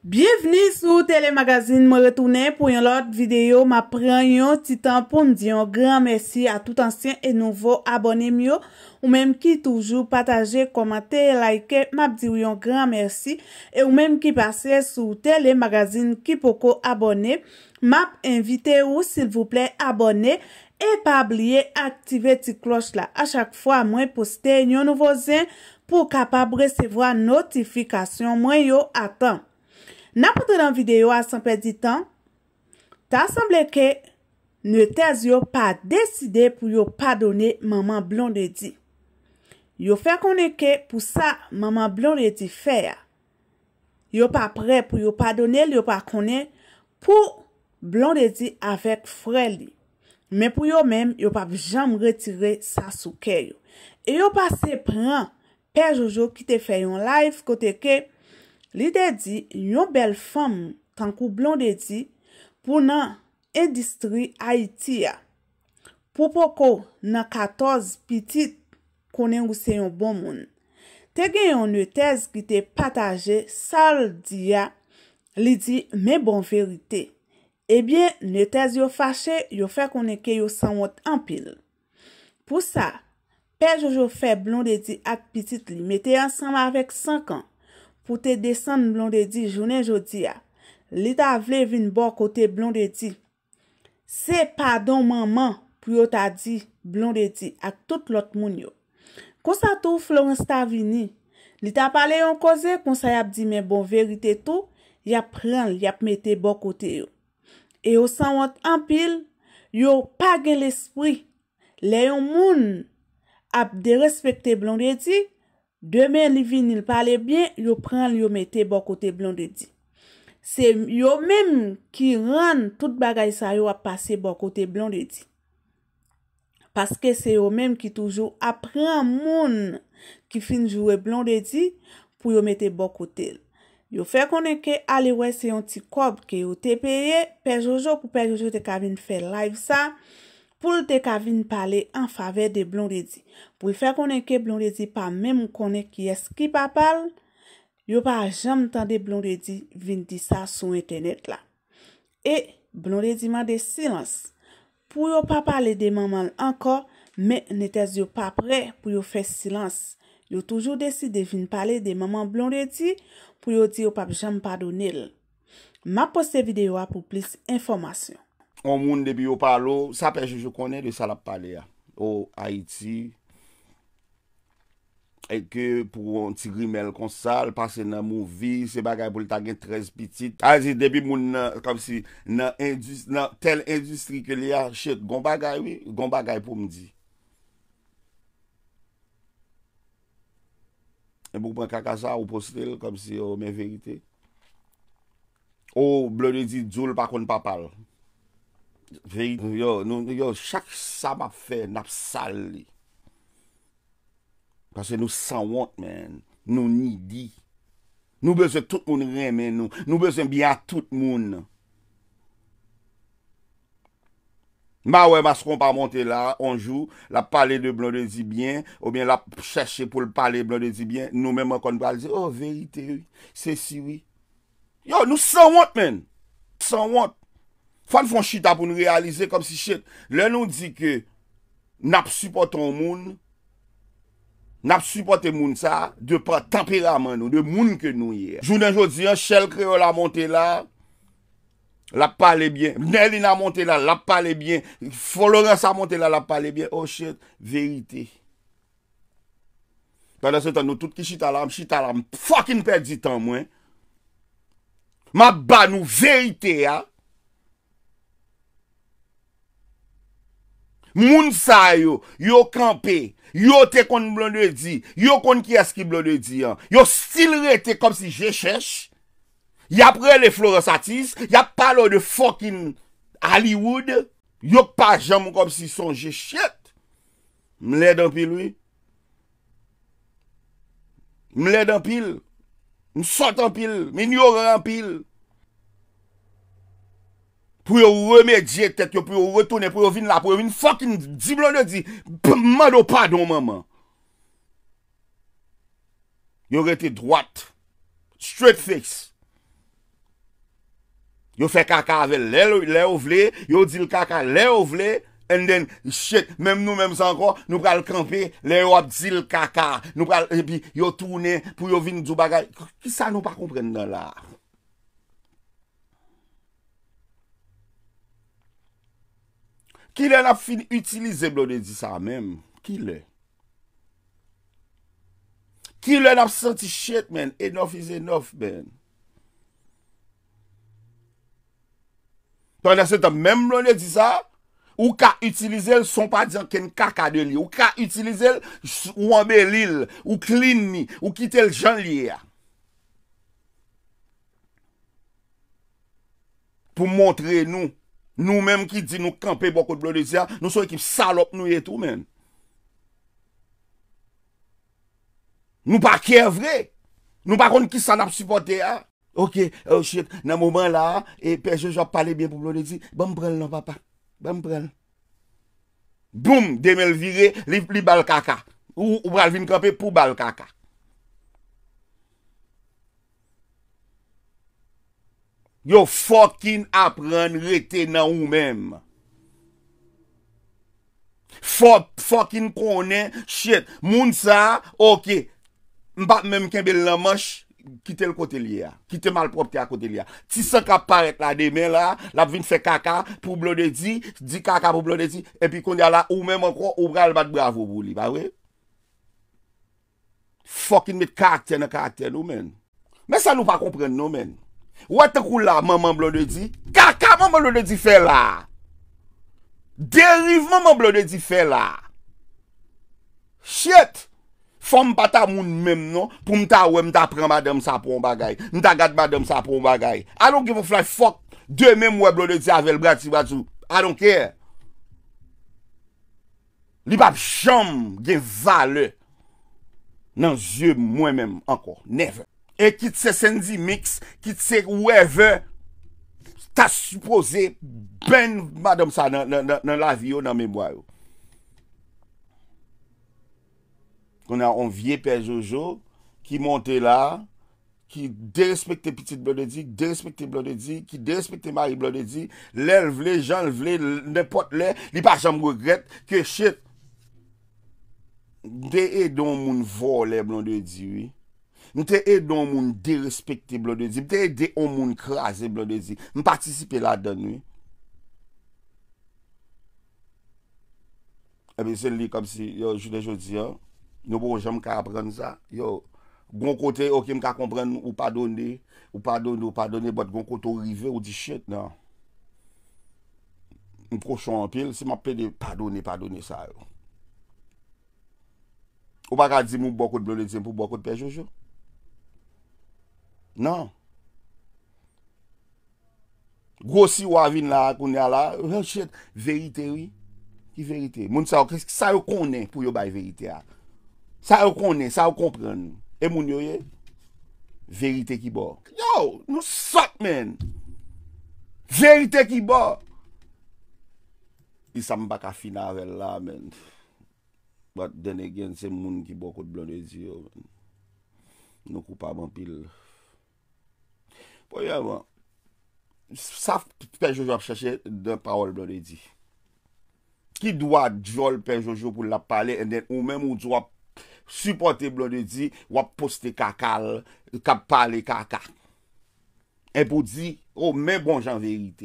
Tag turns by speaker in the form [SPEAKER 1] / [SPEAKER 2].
[SPEAKER 1] Bienveni sou telemagazine, mwen retounen pou yon lot videyo, mwen pren yon titan pou m diyon gran mersi a tout ansyen e nouvo abonem yo. Ou menm ki toujou pataje, komante, like, mwen diyon gran mersi. Ou menm ki pase sou telemagazine ki poko abonem, mwen mwen invite ou sil vouple abonem. E pa blie aktive tit klos la, a chak fwa mwen poste yon nouvo zin pou kapab resevo a notifikasyon mwen yo atan. Na pote dan videyo asan pe di tan, ta asanble ke ne tez yo pa deside pou yo pa done maman blonde di. Yo fe kone ke pou sa maman blonde di fe ya. Yo pa pre pou yo pa done li yo pa kone pou blonde di avek fre li. Men pou yo men yo pa jam retire sa souke yo. E yo pa se pren pe Jojo ki te fe yon live kote ke. Li de di, yon bel fom, tankou blon de di, pou nan edistri Haiti ya. Pou poko nan 14 pitit konen ou se yon bon moun. Tegen yon netez ki te pataje, sal di ya, li di, me bon verite. Ebyen, netez yo fache, yo fe konen ke yo sanwot anpil. Pou sa, pe jo jo fe blon de di ak pitit li, me te ansanm avek 5 an. pou te desen blon de di jounen jodi ya, li ta vle vin bo kote blon de di. Se padon maman pou yo ta di blon de di ak tout lot moun yo. Kousa tou Florence ta vini, li ta pale yon koze konsa yap di men bon verite tou, yap pran, yap mete bo kote yo. E yo san wot anpil, yo page l espri, le yon moun ap de respekte blon de di, Demen li vinil pale bien, yo pren li yo mette bo kote blon de di. Se yo menm ki ran tout bagay sa yo a pase bo kote blon de di. Paske se yo menm ki toujou apren moun ki finjou e blon de di pou yo mette bo kote. Yo fe konen ke aliwe se yon ti kob ke yo te peye, pe jojo pou pe jojo te kabin fe live sa. pou l de ka vin pale an fave de blon redi. Pou y fe koneke blon redi pa, men m konen ki es ki pa pale, yo pa jam tan de blon redi vin di sa sou internet la. E, blon redi man de silans. Pou yo pa pale de maman anko, men netes yo pa pre pou yo fe silans. Yo toujou desi de vin pale de maman blon redi, pou yo di yo pa jem padonil. Ma pose videyo a pou plis informasyon.
[SPEAKER 2] On moun debi yo palo, sape je konen de salap pale ya. Ou Haiti. Eke pou an tigri mel konsal, pase nan mou vi, se bagay pou lita gen 13 pitit. Azi, debi moun nan tel industri ke liya, chet, gom bagay pou mdi. E moun moun kakasa ou postel, kom si yo men verite. Ou blon e di djoul pa kon papal. Veyi yo, nous yo, chaque sabbat map napsali parce que nous Nous nou san want nous Nous nidi. Nou beze tout nous nous nous besoin bien à tout monde Ma bah ouais, parce bah, qu'on pas monter là, on joue, la parler de blanc bien, ou bien la chercher pour le parler blanc bien, nous-mêmes, on va dire, oh, vérité, oui, c'est si, oui. Yo, nous sans honte, man. Sans honte. Fon fon chita pour nous réaliser comme si chit. Le nou di ke nap supporton moun, nap supporte moun sa, de pas tempérament. nous de moun que nous ye. Jounen jodi, an chel créole la monté là. la pale bien. Nelina monté monte la, la pale bien. Florence a monté là, la pale bien. Oh chit, vérité Pendant ce temps nous tous qui chita là, chita fucking perdit temps moins Ma ba nous vérité hein. Moun sa yo, yo kampe, yo te kon blon de di, yo kon kyes ki blon de di an, yo stil re te kom si je chesh, ya pre le floresatis, ya palo de fokin Hollywood, yo pa jam kom si son je chet, mle dampil we, mle dampil, msotampil, minyorampil, pour remédier e tête, pour retourner, pour venir là, pour une fucking diblon de dit, pardon, maman. Yo été droite, straight face. Yo fait caca avec les vle yo dit le caca les and then shit, même nous même encore, nous pral camper, les ou dit le caca, nous pral, et puis yo tourner pour yo du bagage. Qui ça nous pas comprendre là? Qui l'a la fin utilisé dit dit ça même. Qui Qui Qui l'a la senti shit man? Enough is enough Pendant Pendant ce temps, même ça dit ça, ou ka utilisé le son pas diyan ken kaka de li. Ou ka utilisé le ou anbe lil, ou clean ni, ou kite le jan pour Pour nous. Nou menm ki di nou kampe bokout blodezi, nou sou ekip salop nou etou men. Nou pa kievre, nou pa kon ki sanap sipote. Ok, ou euh, chit, nan mouman la, e peje jop pale bie pou blodezi, bambrel nan papa, bambrel. Bon, Boum, demel vire, li bal kaka, ou bral vin kampe pou bal kaka. Yo fokin apren rete nan ou menm. Fokin konen, shit. Moun sa, ok. Mbap menm kenbe lamanj, kite l kote liya. Kite malprop te a kote liya. Ti sa ka parek la demen la, la vin fe kaka pou blodezi, di kaka pou blodezi, epi konde la ou menm anko, ou bral bat bravo vou li, ba we? Fokin met kaktene kaktene ou menm. Men sa nou pa kompren nou menm. Wè te kou la manman blode di? Kaka manman blode di fè la? Derive manman blode di fè la? Chet! Fò mpata moun mèm non? Poun mta wè mta pren mbade msa pou mbagay? Mta gat mbade msa pou mbagay? Adonkè mwen fè fòk? De mèm mwen blode di avèl brati batou? Adonkè? Libap chom gen vale nan zye mwen mèm anko. Never! et qui te Sandy Mix, qui te c'est whoever, t'as supposé ben madame ça dans, la vie, dans la mémoire. On a un vieux père Jojo qui montait là, qui dérespecte Petite Blondie, dérespectait dit, qui dérespecte Marie Blondie, l'élève, les gens, n'importe les, il pas de regrette que shit. De et don moun vole dit, oui. Mwen te edon moun de respekti blon de zi, mwen te edon moun krasi blon de zi, mwen patisipe la dan nou. Ebe, se li kom si, yo, jude jodi, yo, nou bojè mwen ka apren za, yo, goun kote okim ka kompren ou padone, ou padone, ou padone, bot goun kote ou rive ou di chet nan. Mwen prochon apil, se mwen pedi, padone, padone sa yo. Ou baka di mwen bokot blon de zi, mwen pou bokot pe jojo. Nan. Gosi wav in la akoun ya la. Oh shit. Verite wii. Ki verite. Moun sa yo kresk. Sa yo konen pou yo bay verite a. Sa yo konen. Sa yo kompren. E moun yo ye. Verite ki bo. Yo. You suck men. Verite ki bo. Di sa m baka fina vel la men. But then again se moun ki bo kout blon de zi yo. Nou koupa man pil. No. Poyevan, bon. saf pe Jojo ap chache d'un paol blon edi. Ki dwa jol pe Jojo pou la pale en den ou men moun dwa supporte blon edi, wap poste kakal, kap pale kaka. En pou di, ou oh, men bon jan verite.